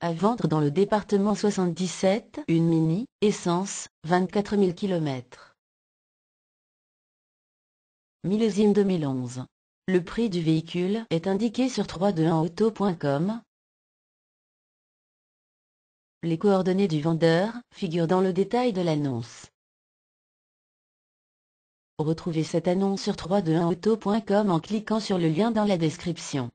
À vendre dans le département 77, une Mini, essence, 24 000 km. Millésime 2011. Le prix du véhicule est indiqué sur 321auto.com. Les coordonnées du vendeur figurent dans le détail de l'annonce. Retrouvez cette annonce sur 321auto.com en cliquant sur le lien dans la description.